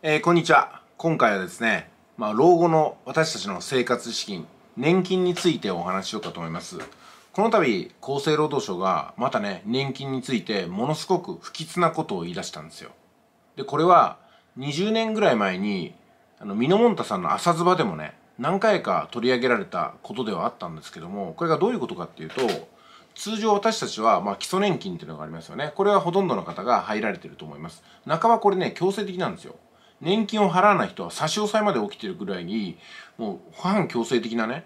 えー、こんにちは今回はですね、まあ、老後の私たちの生活資金年金についてお話ししようかと思いますこの度厚生労働省がまたね年金についてものすごく不吉なことを言い出したんですよでこれは20年ぐらい前にあのミノモンタさんの朝ズバでもね何回か取り上げられたことではあったんですけどもこれがどういうことかっていうと通常私たちは、まあ、基礎年金っていうのがありますよねこれはほとんどの方が入られてると思います半ばこれね強制的なんですよ年金を払わない人は差し押さえまで起きてるぐらいにもう反強制的なね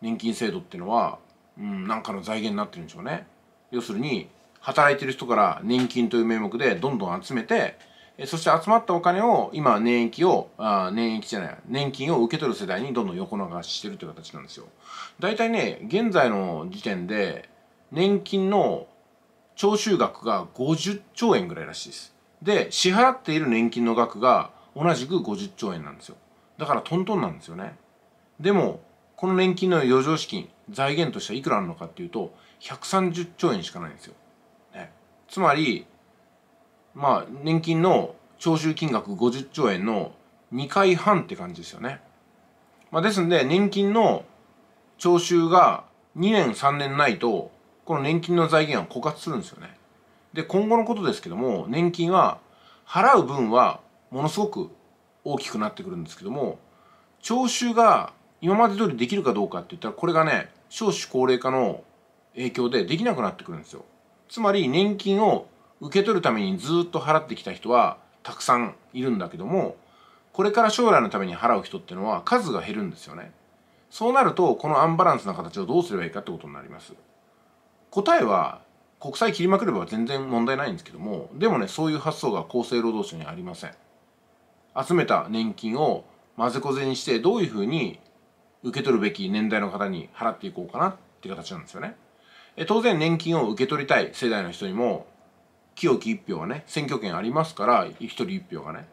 年金制度っていうのはうん、なんかの財源になってるんでしょうね。要するに働いてる人から年金という名目でどんどん集めてそして集まったお金を今年益をあ年益じゃない年金を受け取る世代にどんどん横流ししてるという形なんですよ。大体ね現在の時点で年金の徴収額が50兆円ぐらいらしいです。で支払っている年金の額が同じく50兆円なんですよだからトントンなんですよねでもこの年金の余剰資金財源としてはいくらあるのかっていうと130兆円しかないんですよ、ね、つまりまあ年金の徴収金額50兆円の2回半って感じですよね、まあ、ですんで年金の徴収が2年3年ないとこの年金の財源は枯渇するんですよねで今後のことですけども年金は払う分はものすごく大きくなってくるんですけども聴衆が今まで通りできるかどうかって言ったらこれがね少子高齢化の影響でできなくなってくるんですよつまり年金を受け取るためにずっと払ってきた人はたくさんいるんだけどもこれから将来のために払う人ってのは数が減るんですよねそうなるとこのアンバランスな形をどうすればいいかってことになります答えは国債切りまくれば全然問題ないんですけどもでもねそういう発想が厚生労働省にありません集めた年金をまぜこぜにしてどういうふうに受け取るべき年代の方に払っていこうかなっていう形なんですよね。え当然年金を受け取りたい世代の人にも清き一票はね選挙権ありますから一人一票がね。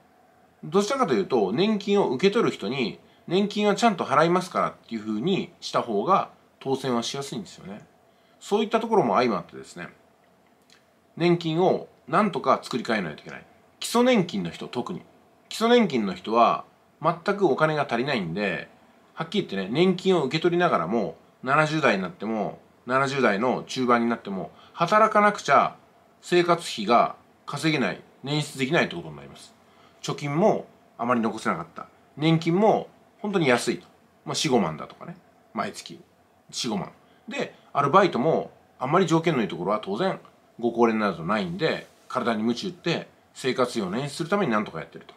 どちらかというと年金を受け取る人に年金はちゃんと払いますからっていうふうにした方が当選はしやすいんですよね。そういったところも相まってですね年金をなんとか作り変えないといけない。基礎年金の人特に基礎年金の人は全くお金が足りないんではっきり言ってね年金を受け取りながらも70代になっても70代の中盤になっても働かなくちゃ生活費が稼げない捻出できないってことになります貯金もあまり残せなかった年金も本当に安いと、まあ、45万だとかね毎月45万でアルバイトもあんまり条件のいいところは当然ご高齢になるとないんで体に鞭打って生活費を捻出するために何とかやってると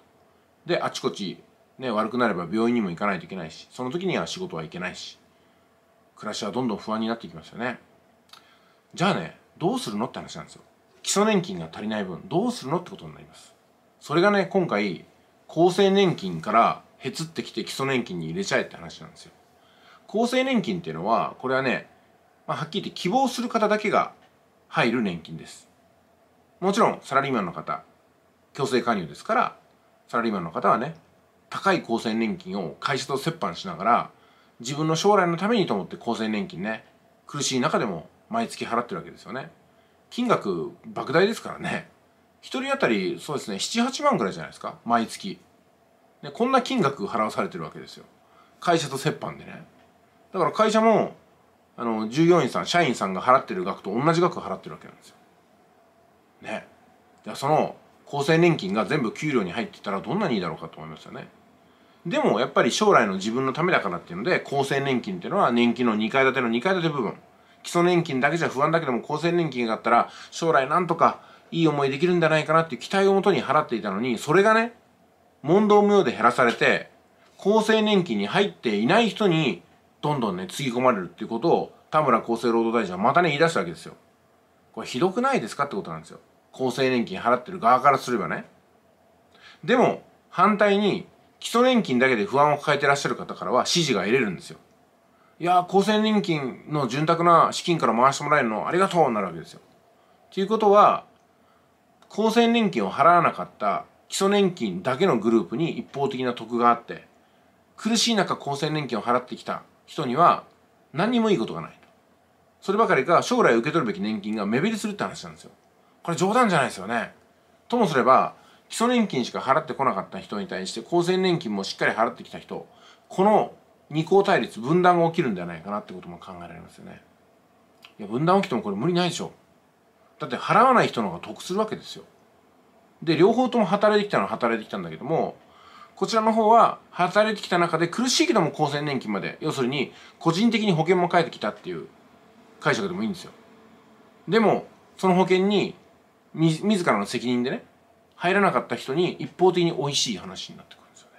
であちこち、ね、悪くなれば病院にも行かないといけないしその時には仕事はいけないし暮らしはどんどん不安になってきましたねじゃあねどうするのって話なんですよ基礎年金が足りない分どうするのってことになりますそれがね今回厚生年金からへつってきて基礎年金に入れちゃえって話なんですよ厚生年金っていうのはこれはね、まあ、はっきり言って希望する方だけが入る年金ですもちろんサラリーマンの方強制加入ですからサラリーマンの方はね高い厚生年金を会社と折半しながら自分の将来のためにと思って厚生年金ね苦しい中でも毎月払ってるわけですよね金額莫大ですからね1人当たりそうですね78万ぐらいじゃないですか毎月でこんな金額払わされてるわけですよ会社と折半でねだから会社もあの従業員さん社員さんが払ってる額と同じ額払ってるわけなんですよねじゃあその厚生年金が全部給料に入ってたらどんなにいいだろうかと思いますよね。でもやっぱり将来の自分のためだからっていうので厚生年金っていうのは年金の2階建ての2階建て部分基礎年金だけじゃ不安だけども厚生年金があったら将来なんとかいい思いできるんじゃないかなっていう期待をもとに払っていたのにそれがね問答無用で減らされて厚生年金に入っていない人にどんどんねつぎ込まれるっていうことを田村厚生労働大臣はまたね言い出したわけですよ。これひどくないですかってことなんですよ。厚生年金払ってる側からすればね。でも、反対に、基礎年金だけで不安を抱えてらっしゃる方からは支持が得れるんですよ。いや厚生年金の潤沢な資金から回してもらえるのありがとうになるわけですよ。ということは、厚生年金を払わなかった基礎年金だけのグループに一方的な得があって、苦しい中厚生年金を払ってきた人には何にもいいことがない。そればかりか将来受け取るべき年金が目減りするって話なんですよ。これ冗談じゃないですよね。ともすれば、基礎年金しか払ってこなかった人に対して、厚生年金もしっかり払ってきた人、この二項対立、分断が起きるんじゃないかなってことも考えられますよね。いや、分断起きてもこれ無理ないでしょ。だって払わない人の方が得するわけですよ。で、両方とも働いてきたのは働いてきたんだけども、こちらの方は働いてきた中で苦しいけども厚生年金まで、要するに個人的に保険も変ってきたっていう解釈でもいいんですよ。でも、その保険にみ自らの責任でね入らなかった人に一方的に美味しい話になってくるんですよね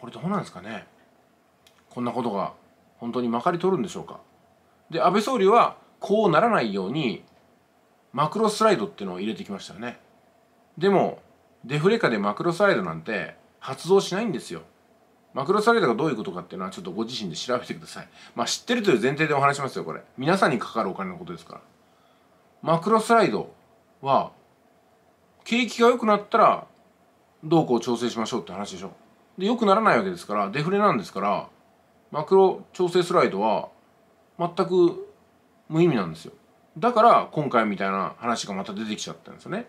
これどうなんですかねこんなことが本当にまかり通るんでしょうかで安倍総理はこうならないようにマクロスライドっていうのを入れてきましたよねでもデフレ下でマクロスライドなんて発動しないんですよマクロスライドがどういうことかっていうのはちょっとご自身で調べてくださいまあ知ってるという前提でお話しますよこれ皆さんにかかるお金のことですからマクロスライドは景気が良くなったらどうこう調整しましょうって話でしょ。で良くならないわけですからデフレなんですからマクロ調整スライドは全く無意味なんですよ。だから今回みたいな話がまた出てきちゃったんですよね。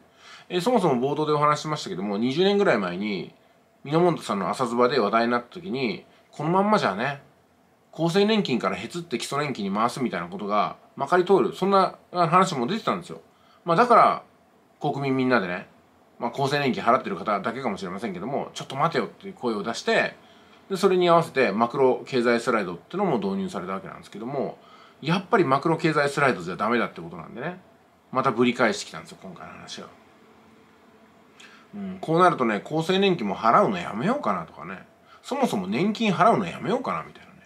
えそもそも冒頭でお話ししましたけども20年ぐらい前にミノモン源さんの浅唾で話題になった時にこのまんまじゃね厚生年金からへつって基礎年金に回すみたいなことがまかり通るそんな話も出てたんですよ。まあ、だから国民みんなでね、まあ、厚生年金払ってる方だけかもしれませんけどもちょっと待てよっていう声を出してでそれに合わせてマクロ経済スライドっていうのも導入されたわけなんですけどもやっぱりマクロ経済スライドじゃダメだってことなんでねまたぶり返してきたんですよ今回の話は、うん、こうなるとね厚生年金も払うのやめようかなとかねそもそも年金払うのやめようかなみたいなね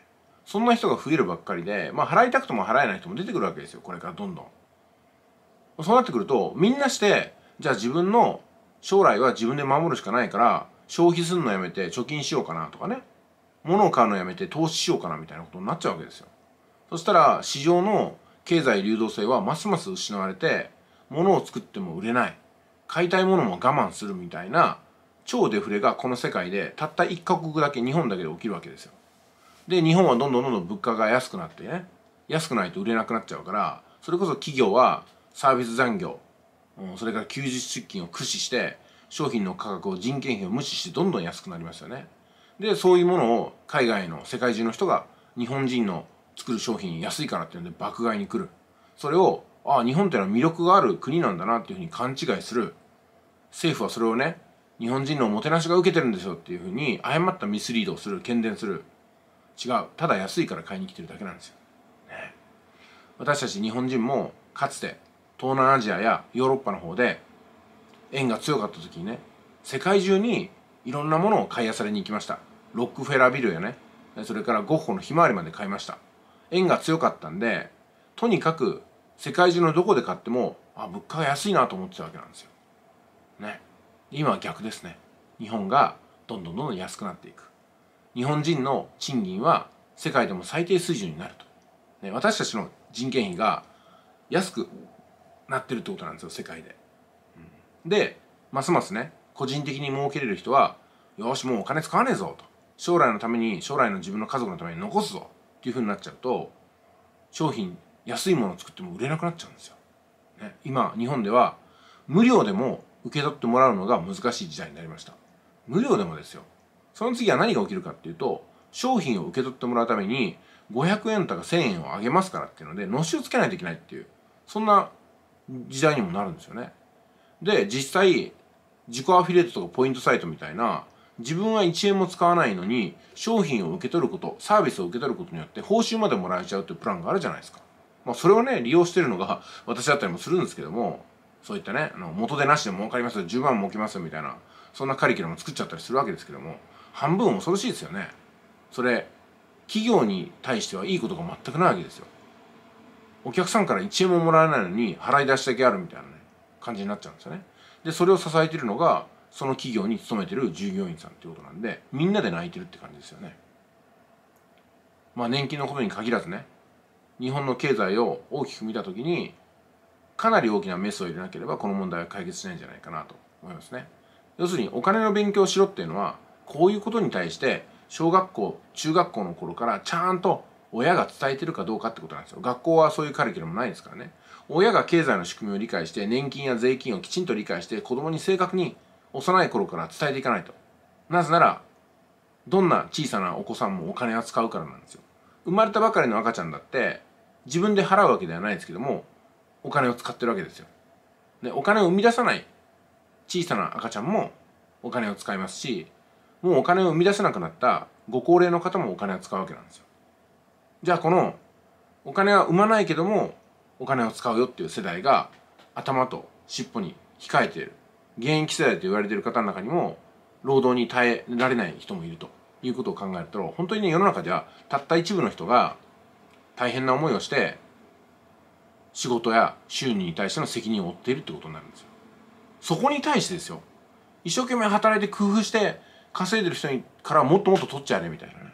そんな人が増えるばっかりでまあ払いたくても払えない人も出てくるわけですよこれからどんどん。そうなってくるとみんなしてじゃあ自分の将来は自分で守るしかないから消費するのやめて貯金しようかなとかね物を買うのやめて投資しようかなみたいなことになっちゃうわけですよそしたら市場の経済流動性はますます失われて物を作っても売れない買いたいものも我慢するみたいな超デフレがこの世界でたった1カ国だけ日本だけで起きるわけですよで日本はどんどんどんどん物価が安くなってね安くないと売れなくなっちゃうからそれこそ企業はサービス残業、うん、それから休日出勤を駆使して商品の価格を人件費を無視してどんどん安くなりますよねでそういうものを海外の世界中の人が日本人の作る商品安いからっていうんで爆買いに来るそれをああ日本っていうのは魅力がある国なんだなっていうふうに勘違いする政府はそれをね日本人のおもてなしが受けてるんですよっていうふうに誤ったミスリードをする喧伝する違うただ安いから買いに来てるだけなんですよ、ね、私たち日本人もかつて東南アジアやヨーロッパの方で円が強かった時にね世界中にいろんなものを買い漁りに行きましたロックフェラービルやねそれからゴッホのひまわりまで買いました円が強かったんでとにかく世界中のどこで買ってもあ物価が安いなと思ってたわけなんですよね今は逆ですね日本がどんどんどんどん安くなっていく日本人の賃金は世界でも最低水準になると、ね、私たちの人件費が安くなってるってことなんですよ世界で。うん、でますますね個人的に儲けれる人はよしもうお金使わねえぞと将来のために将来の自分の家族のために残すぞっていうふうになっちゃうと商品安いものを作っても売れなくなっちゃうんですよ。ね、今日本では無料でも受け取ってもらうのが難しい時代になりました。無料でもですよ。その次は何が起きるかっていうと商品を受け取ってもらうために500円とか1000円をあげますからっていうのでのしをつけないといけないっていうそんな時代にもなるんですよね。で実際自己アフィリエイトとかポイントサイトみたいな自分は1円も使わないのに商品を受け取ることサービスを受け取ることによって報酬までもらえちゃうていうプランがあるじゃないですか。まあ、それをね利用してるのが 私だったりもするんですけどもそういったねあの元手なしで儲かりますよ10万儲けますよみたいなそんなカリキュラム作っちゃったりするわけですけども半分恐ろしいですよね。それ企業に対してはいいことが全くないわけですよ。お客さんから1円ももらえないのに払い出しだけあるみたいなね感じになっちゃうんですよねでそれを支えてるのがその企業に勤めてる従業員さんってことなんでみんなで泣いてるって感じですよねまあ年金のことに限らずね日本の経済を大きく見た時にかなり大きなメスを入れなければこの問題は解決しないんじゃないかなと思いますね要するにお金の勉強しろっていうのはこういうことに対して小学校中学校の頃からちゃんと親が伝えてるかどうかってことなんですよ学校はそういうカリキュラムないですからね親が経済の仕組みを理解して年金や税金をきちんと理解して子供に正確に幼い頃から伝えていかないとなぜならどんな小さなお子さんもお金は使うからなんですよ生まれたばかりの赤ちゃんだって自分で払うわけではないですけどもお金を使ってるわけですよでお金を生み出さない小さな赤ちゃんもお金を使いますしもうお金を生み出せなくなったご高齢の方もお金を使うわけなんですよじゃあこのお金は生まないけどもお金を使うよっていう世代が頭と尻尾に控えている現役世代と言われている方の中にも労働に耐えられない人もいるということを考えると本当にね世の中ではたった一部の人が大変な思いをして仕事や収入に対しての責任を負っているってことになるんですよ。そこに対してですよ一生懸命働いて工夫して稼いでる人にからもっともっと取っちゃえみたいなね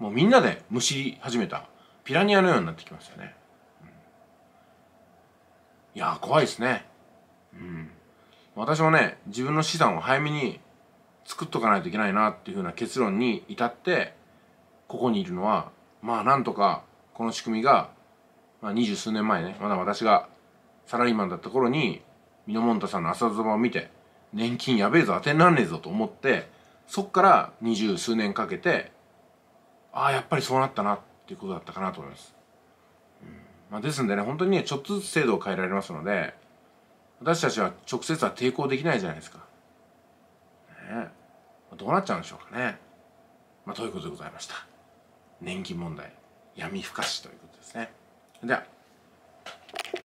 もうみんなでむしり始めたピラニアのようになってきますよね、いや怖いですねうん私もね自分の資産を早めに作っとかないといけないなっていうふうな結論に至ってここにいるのはまあなんとかこの仕組みが、まあ、二十数年前ねまだ私がサラリーマンだった頃にミノモンタさんの朝ドラを見て年金やべえぞ当てになんねえぞと思ってそっから二十数年かけてああやっぱりそうなったなっていうことだったかなと思います、うんまあ、ですんでね本当にねちょっとずつ制度を変えられますので私たちは直接は抵抗できないじゃないですか、ね、どうなっちゃうんでしょうかねまあということでございました年金問題闇深しということですねでは